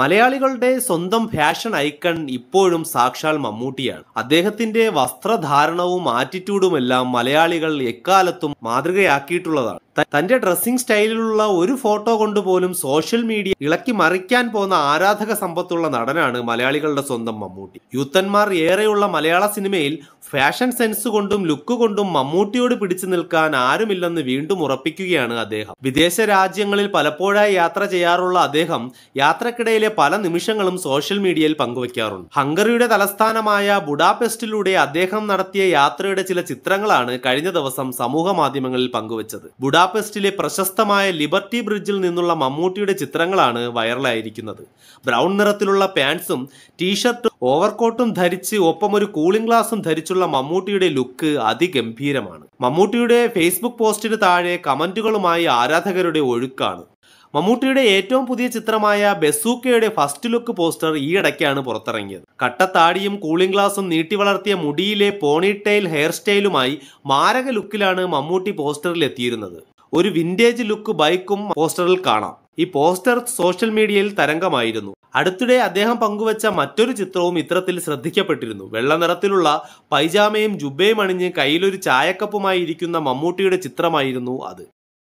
മലയാളികളുടെ സ്വന്തം fashion icon ഇപ്പോഴും സാക്ഷാൽ മമ്മൂട്ടിയാണ് അദ്ദേഹത്തിന്റെ വസ്ത്രധാരണവും ആറ്റിറ്റ്യൂഡുമെല്ലാം മലയാളികൾ എക്കാലത്തും മാതൃകയാക്കിയിട്ടുള്ളതാണ് തന്റെ ഡ്രസ്സിംഗ് സ്റ്റൈലിലുള്ള ഒരു ഫോട്ടോ കൊണ്ട് പോലും സോഷ്യൽ മീഡിയ ഇളക്കി മറിക്കാൻ പോകുന്ന ആരാധക സമ്പത്തുള്ള നടനാണ് മലയാളികളുടെ സ്വന്തം മമ്മൂട്ടി യൂത്തന്മാർ ഏറെയുള്ള മലയാള സിനിമയിൽ ഫാഷൻ സെൻസ് കൊണ്ടും ലുക്ക് കൊണ്ടും മമ്മൂട്ടിയോട് പിടിച്ചു നിൽക്കാൻ ആരുമില്ലെന്ന് വീണ്ടും ഉറപ്പിക്കുകയാണ് അദ്ദേഹം വിദേശ രാജ്യങ്ങളിൽ പലപ്പോഴായി യാത്ര ചെയ്യാറുള്ള അദ്ദേഹം യാത്രക്കിടയിലെ പല നിമിഷങ്ങളും സോഷ്യൽ മീഡിയയിൽ പങ്കുവയ്ക്കാറുണ്ട് ഹംഗറിയുടെ തലസ്ഥാനമായ ബുഡാപെസ്റ്റിലൂടെ അദ്ദേഹം നടത്തിയ യാത്രയുടെ ചില ചിത്രങ്ങളാണ് കഴിഞ്ഞ ദിവസം സമൂഹ മാധ്യമങ്ങളിൽ പങ്കുവച്ചത് ബുഡാ ബുഡാപെസ്റ്റിലെ പ്രശസ്തമായ ലിബർട്ടി ബ്രിഡ്ജിൽ നിന്നുള്ള മമ്മൂട്ടിയുടെ ചിത്രങ്ങളാണ് വൈറലായിരിക്കുന്നത് ബ്രൗൺ നിറത്തിലുള്ള പാൻസും ടീഷർട്ടും ഓവർകോട്ടും ധരിച്ച് ഒപ്പം ഒരു കൂളിംഗ് ഗ്ലാസും ധരിച്ചുള്ള മമ്മൂട്ടിയുടെ ലുക്ക് അതിഗംഭീരമാണ് മമ്മൂട്ടിയുടെ ഫേസ്ബുക്ക് പോസ്റ്റിന് താഴെ കമന്റുകളുമായി ആരാധകരുടെ ഒഴുക്കാണ് മമ്മൂട്ടിയുടെ ഏറ്റവും പുതിയ ചിത്രമായ ബെസൂക്കയുടെ ഫസ്റ്റ് ലുക്ക് പോസ്റ്റർ ഈയിടയ്ക്കാണ് പുറത്തിറങ്ങിയത് കട്ടത്താടിയും കൂളിംഗ് ഗ്ലാസും നീട്ടി വളർത്തിയ മുടിയിലെ പോണിടെയിൽ ഹെയർ സ്റ്റൈലുമായി മാരക ലുക്കിലാണ് മമ്മൂട്ടി പോസ്റ്ററിൽ എത്തിയിരുന്നത് ഒരു വിന്റേജ് ലുക്ക് ബൈക്കും പോസ്റ്ററിൽ കാണാം ഈ പോസ്റ്റർ സോഷ്യൽ മീഡിയയിൽ തരംഗമായിരുന്നു അടുത്തിടെ അദ്ദേഹം പങ്കുവച്ച മറ്റൊരു ചിത്രവും ഇത്തരത്തിൽ ശ്രദ്ധിക്കപ്പെട്ടിരുന്നു വെള്ള നിറത്തിലുള്ള പൈജാമയും ജുബയും അണിഞ്ഞ് കയ്യിലൊരു ചായക്കപ്പുമായി ഇരിക്കുന്ന മമ്മൂട്ടിയുടെ ചിത്രമായിരുന്നു അത്